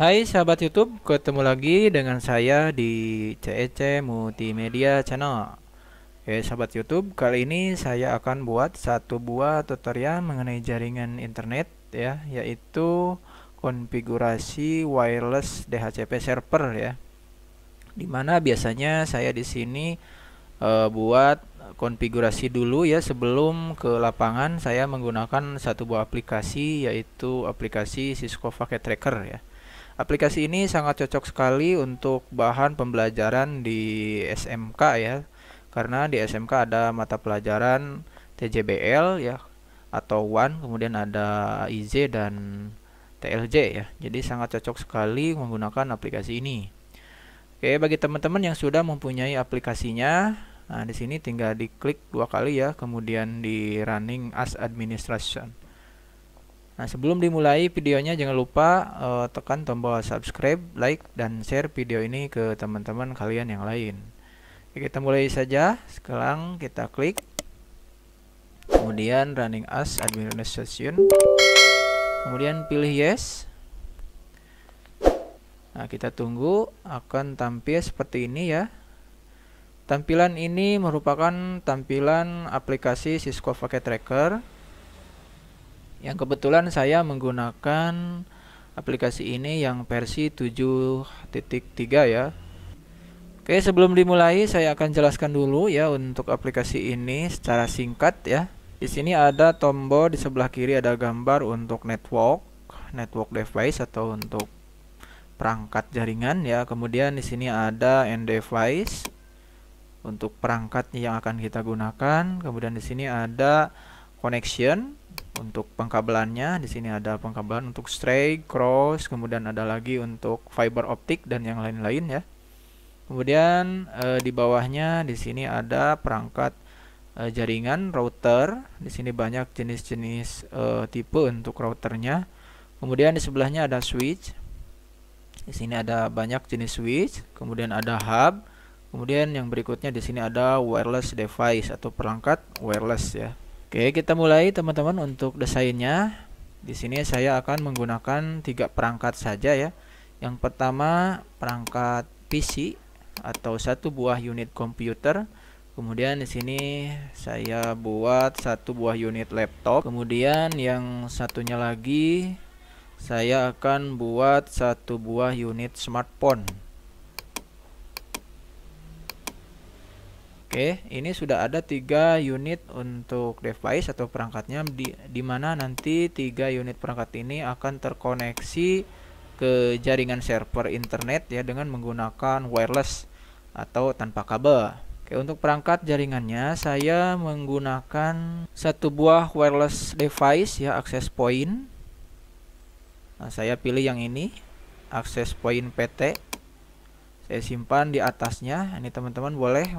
Hai sahabat YouTube, ketemu lagi dengan saya di CEC e Multimedia Channel. Oke sahabat YouTube, kali ini saya akan buat satu buah tutorial mengenai jaringan internet ya, yaitu konfigurasi wireless DHCP server ya. Dimana biasanya saya di sini e, buat konfigurasi dulu ya sebelum ke lapangan saya menggunakan satu buah aplikasi yaitu aplikasi Cisco Packet Tracker ya. Aplikasi ini sangat cocok sekali untuk bahan pembelajaran di SMK ya, karena di SMK ada mata pelajaran TJBL ya atau WAN, kemudian ada IJ dan TLJ ya. Jadi sangat cocok sekali menggunakan aplikasi ini. Oke, bagi teman-teman yang sudah mempunyai aplikasinya, nah di sini tinggal diklik dua kali ya, kemudian di running as administration. Nah, sebelum dimulai videonya jangan lupa uh, tekan tombol subscribe, like, dan share video ini ke teman-teman kalian yang lain. Oke, kita mulai saja. Sekarang kita klik. Kemudian running as administration. Kemudian pilih yes. Nah, kita tunggu akan tampil seperti ini ya. Tampilan ini merupakan tampilan aplikasi Cisco Packet Tracker yang kebetulan saya menggunakan aplikasi ini yang versi 7.3 ya Oke sebelum dimulai saya akan jelaskan dulu ya untuk aplikasi ini secara singkat ya di sini ada tombol di sebelah kiri ada gambar untuk network network device atau untuk perangkat jaringan ya kemudian di sini ada end device untuk perangkat yang akan kita gunakan kemudian di sini ada connection untuk pengkabelannya. Di sini ada pengkabelan untuk stray, cross, kemudian ada lagi untuk fiber optik dan yang lain-lain ya. Kemudian e, di bawahnya di sini ada perangkat e, jaringan router. Di sini banyak jenis-jenis e, tipe untuk routernya. Kemudian di sebelahnya ada switch. Di sini ada banyak jenis switch, kemudian ada hub. Kemudian yang berikutnya di sini ada wireless device atau perangkat wireless ya. Oke, kita mulai teman-teman untuk desainnya. Di sini saya akan menggunakan tiga perangkat saja ya. Yang pertama perangkat PC atau satu buah unit komputer. Kemudian di sini saya buat satu buah unit laptop. Kemudian yang satunya lagi saya akan buat satu buah unit smartphone. Oke, ini sudah ada tiga unit untuk device atau perangkatnya di, di mana nanti tiga unit perangkat ini akan terkoneksi ke jaringan server internet ya dengan menggunakan wireless atau tanpa kabel. Oke, untuk perangkat jaringannya saya menggunakan satu buah wireless device ya access point. Nah, saya pilih yang ini, access point PT. Saya simpan di atasnya. Ini teman-teman boleh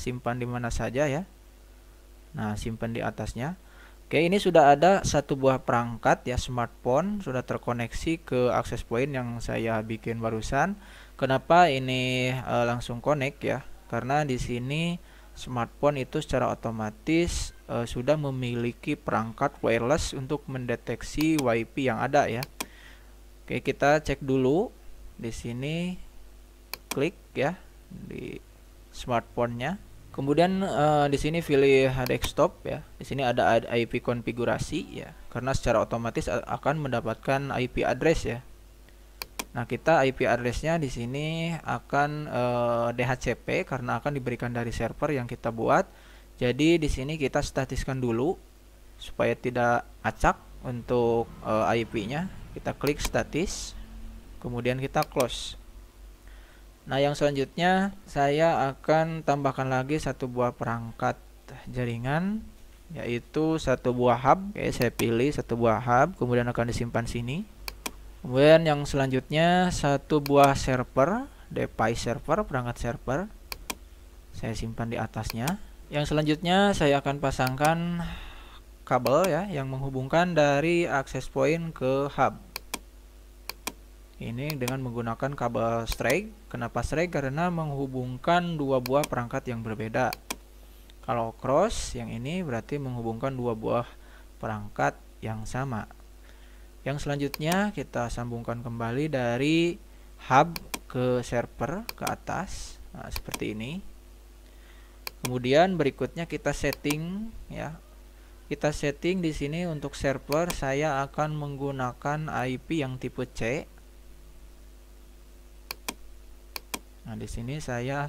simpan di mana saja ya. Nah, simpan di atasnya. Oke, ini sudah ada satu buah perangkat ya smartphone sudah terkoneksi ke akses point yang saya bikin barusan. Kenapa ini e, langsung connect ya? Karena di sini smartphone itu secara otomatis e, sudah memiliki perangkat wireless untuk mendeteksi WiFi yang ada ya. Oke, kita cek dulu di sini klik ya di smartphone-nya. Kemudian uh, di sini pilih desktop ya. Di sini ada IP konfigurasi ya, karena secara otomatis akan mendapatkan IP address ya. Nah kita IP addressnya di sini akan uh, eh, DHCP karena akan diberikan dari server yang kita buat. Jadi di sini kita statiskan dulu supaya tidak acak untuk uh, eh, IP-nya. Kita klik statis, kemudian kita close. Nah, yang selanjutnya saya akan tambahkan lagi satu buah perangkat jaringan yaitu satu buah hub. Oke, saya pilih satu buah hub, kemudian akan disimpan sini. Kemudian yang selanjutnya satu buah server, device server, perangkat server. Saya simpan di atasnya. Yang selanjutnya saya akan pasangkan kabel ya yang menghubungkan dari access point ke hub ini dengan menggunakan kabel strike. Kenapa strike? Karena menghubungkan dua buah perangkat yang berbeda. Kalau cross yang ini berarti menghubungkan dua buah perangkat yang sama. Yang selanjutnya kita sambungkan kembali dari hub ke server ke atas nah, seperti ini. Kemudian berikutnya kita setting ya. Kita setting di sini untuk server saya akan menggunakan IP yang tipe C Nah, di sini saya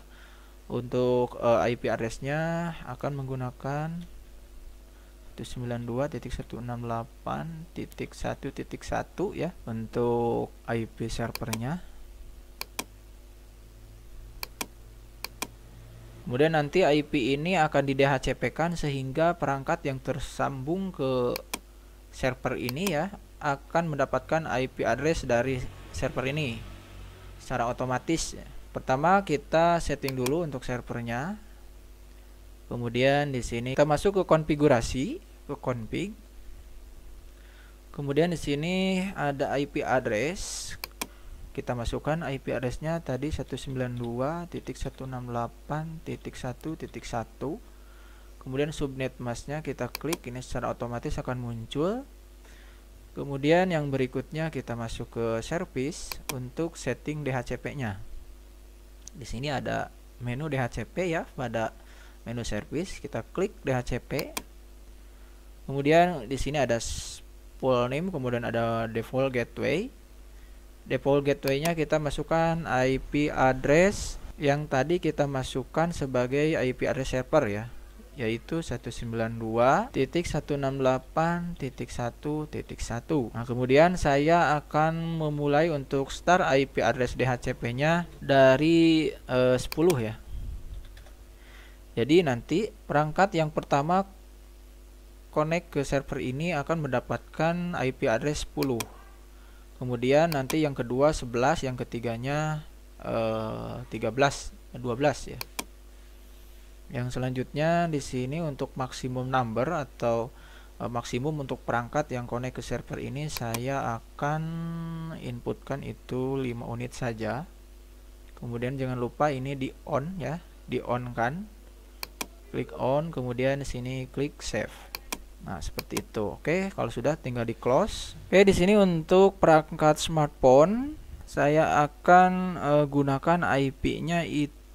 untuk uh, eh, IP address-nya akan menggunakan 192.168.1.1 ya untuk IP servernya. Kemudian nanti IP ini akan di DHCP kan sehingga perangkat yang tersambung ke server ini ya akan mendapatkan IP address dari server ini secara otomatis. Pertama kita setting dulu untuk servernya. Kemudian di sini kita masuk ke konfigurasi, ke config. Kemudian di sini ada IP address. Kita masukkan IP addressnya tadi 192.168.1.1. Kemudian subnet masknya kita klik, ini secara otomatis akan muncul. Kemudian yang berikutnya kita masuk ke service untuk setting DHCP-nya di sini ada menu DHCP ya pada menu service kita klik DHCP kemudian di sini ada full name kemudian ada default gateway default gateway-nya kita masukkan IP address yang tadi kita masukkan sebagai IP address server ya yaitu 192.168.1.1. Nah, kemudian saya akan memulai untuk start IP address DHCP-nya dari eh, 10 ya. Jadi nanti perangkat yang pertama connect ke server ini akan mendapatkan IP address 10. Kemudian nanti yang kedua 11, yang ketiganya eh, 13, 12 ya. Yang selanjutnya di sini untuk maksimum number atau e, maksimum untuk perangkat yang connect ke server ini saya akan inputkan itu 5 unit saja. Kemudian jangan lupa ini di on ya, di on kan. Klik on, kemudian di sini klik save. Nah, seperti itu. Oke, kalau sudah tinggal di close. Oke, di sini untuk perangkat smartphone saya akan e, gunakan IP-nya itu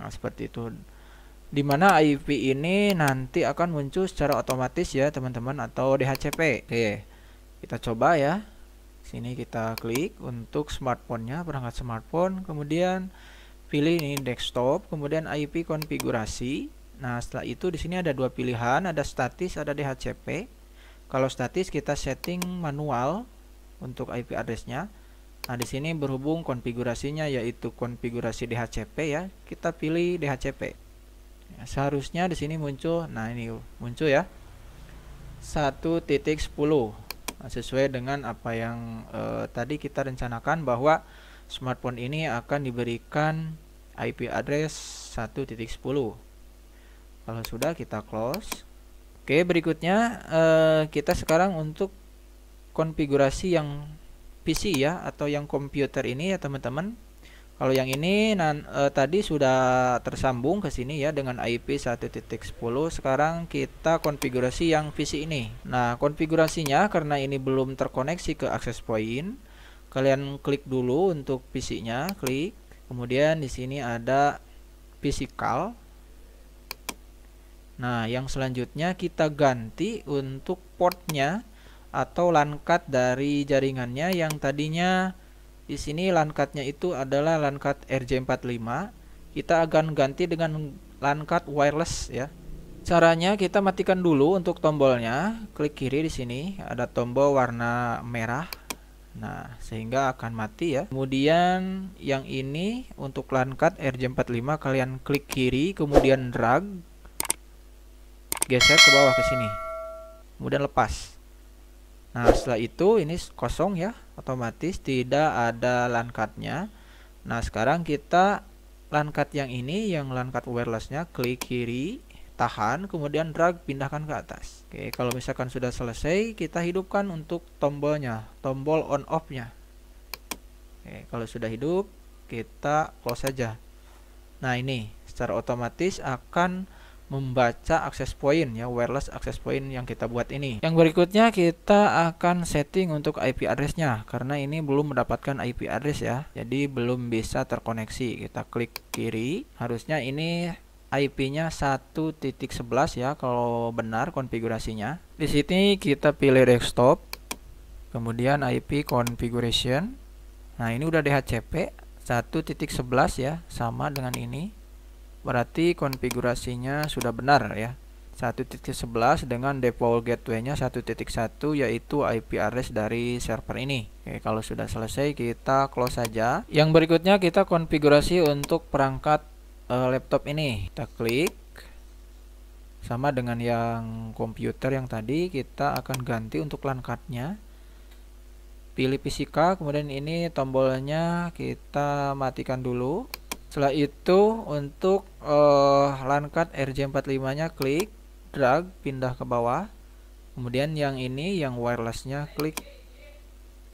nah, seperti itu dimana IP ini nanti akan muncul secara otomatis ya teman-teman atau DHCP oke kita coba ya sini kita klik untuk smartphone-nya perangkat smartphone kemudian pilih ini desktop kemudian IP konfigurasi nah setelah itu di sini ada dua pilihan ada statis ada DHCP kalau statis kita setting manual untuk IP address-nya Nah, di sini berhubung konfigurasinya yaitu konfigurasi DHCP ya, kita pilih DHCP. Ya, seharusnya di sini muncul, nah ini muncul ya. 1.10. Nah, sesuai dengan apa yang eh, tadi kita rencanakan bahwa smartphone ini akan diberikan IP address 1.10. Kalau sudah kita close. Oke, berikutnya eh, kita sekarang untuk konfigurasi yang PC ya atau yang komputer ini ya teman-teman. Kalau yang ini nan, e, tadi sudah tersambung ke sini ya dengan IP 1.10. Sekarang kita konfigurasi yang PC ini. Nah, konfigurasinya karena ini belum terkoneksi ke access point, kalian klik dulu untuk PC-nya, klik. Kemudian di sini ada physical. Nah, yang selanjutnya kita ganti untuk portnya atau lankat dari jaringannya yang tadinya di sini lankatnya itu adalah lankat RJ45 kita akan ganti dengan lankat wireless ya caranya kita matikan dulu untuk tombolnya klik kiri di sini ada tombol warna merah nah sehingga akan mati ya kemudian yang ini untuk lankat RJ45 kalian klik kiri kemudian drag geser ke bawah ke sini kemudian lepas Nah setelah itu ini kosong ya otomatis tidak ada langkatnya Nah sekarang kita langkat yang ini yang langkat wirelessnya klik kiri tahan kemudian drag pindahkan ke atas Oke kalau misalkan sudah selesai kita hidupkan untuk tombolnya tombol on off nya Oke kalau sudah hidup kita close saja Nah ini secara otomatis akan membaca akses point ya wireless akses point yang kita buat ini yang berikutnya kita akan setting untuk IP addressnya karena ini belum mendapatkan IP address ya jadi belum bisa terkoneksi kita klik kiri harusnya ini IP-nya 1.11 ya kalau benar konfigurasinya di sini kita pilih desktop kemudian IP configuration nah ini udah DHCP 1.11 ya sama dengan ini Berarti konfigurasinya sudah benar ya. 1.11 dengan default gateway-nya 1.1 yaitu IP address dari server ini. Oke, kalau sudah selesai kita close saja. Yang berikutnya kita konfigurasi untuk perangkat uh, laptop ini. Kita klik sama dengan yang komputer yang tadi kita akan ganti untuk LAN card-nya. Pilih fisika, kemudian ini tombolnya kita matikan dulu. Setelah itu untuk uh, lankat RJ45-nya klik drag pindah ke bawah. Kemudian yang ini yang wireless-nya klik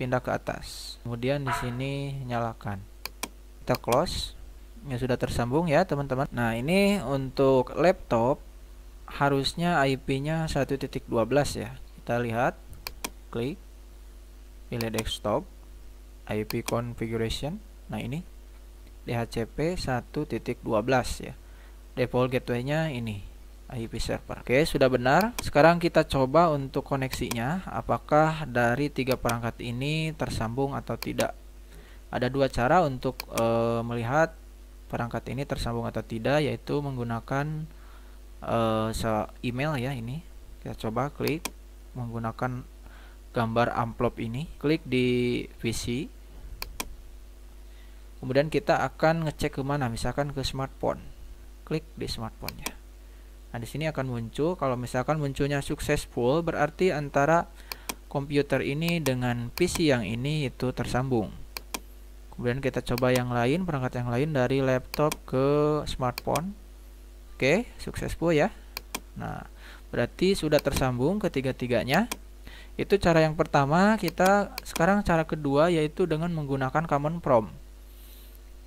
pindah ke atas. Kemudian di sini nyalakan. Kita close. Ya sudah tersambung ya teman-teman. Nah, ini untuk laptop harusnya IP-nya 1.12 ya. Kita lihat. Klik pilih desktop IP configuration. Nah, ini DHCP 1.12 ya. Default gateway-nya ini IP server. Oke, sudah benar. Sekarang kita coba untuk koneksinya apakah dari tiga perangkat ini tersambung atau tidak. Ada dua cara untuk e, melihat perangkat ini tersambung atau tidak yaitu menggunakan e, email ya ini. Kita coba klik menggunakan gambar amplop ini. Klik di VC kemudian kita akan ngecek kemana, misalkan ke smartphone klik di smartphone-nya nah di sini akan muncul kalau misalkan munculnya successful berarti antara komputer ini dengan PC yang ini itu tersambung kemudian kita coba yang lain perangkat yang lain dari laptop ke smartphone oke successful ya nah berarti sudah tersambung ketiga-tiganya itu cara yang pertama kita sekarang cara kedua yaitu dengan menggunakan Common prompt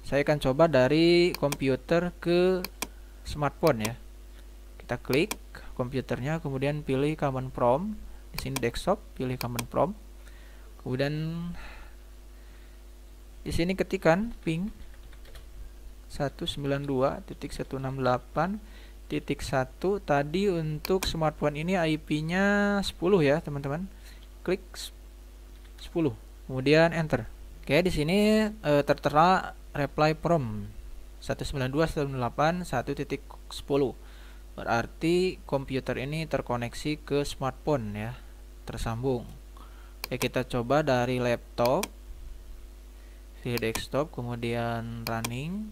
saya akan coba dari komputer ke smartphone ya kita klik komputernya kemudian pilih Common prompt di sini desktop pilih Common prompt kemudian di sini ketikan ping 192.168.1 tadi untuk smartphone ini IP-nya 10 ya teman-teman klik 10 kemudian enter oke di sini e, tertera reply prom 192.168.1.10 berarti komputer ini terkoneksi ke smartphone ya tersambung Oke kita coba dari laptop via desktop kemudian running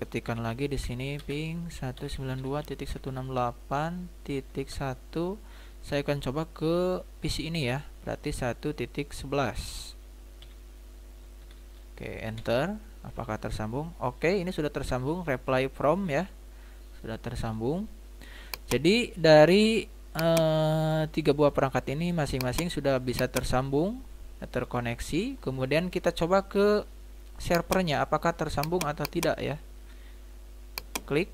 ketikan lagi di sini ping 192.168.1 saya akan coba ke PC ini ya berarti 1.11 Oke, enter. Apakah tersambung? Oke, ini sudah tersambung reply from ya. Sudah tersambung. Jadi dari eh, tiga buah perangkat ini masing-masing sudah bisa tersambung, terkoneksi. Kemudian kita coba ke servernya apakah tersambung atau tidak ya. Klik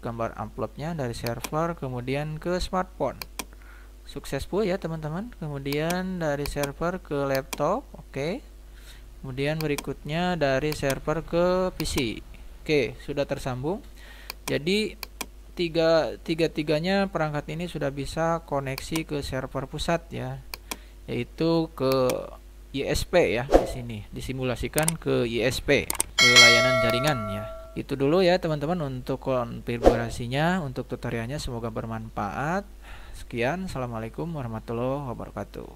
gambar amplopnya dari server kemudian ke smartphone. Sukses bu ya teman-teman. Kemudian dari server ke laptop, oke. Okay kemudian berikutnya dari server ke PC oke sudah tersambung jadi tiga tiga tiganya perangkat ini sudah bisa koneksi ke server pusat ya yaitu ke ISP ya di sini disimulasikan ke ISP ke layanan jaringan ya itu dulu ya teman-teman untuk konfigurasinya untuk tutorialnya semoga bermanfaat sekian assalamualaikum warahmatullahi wabarakatuh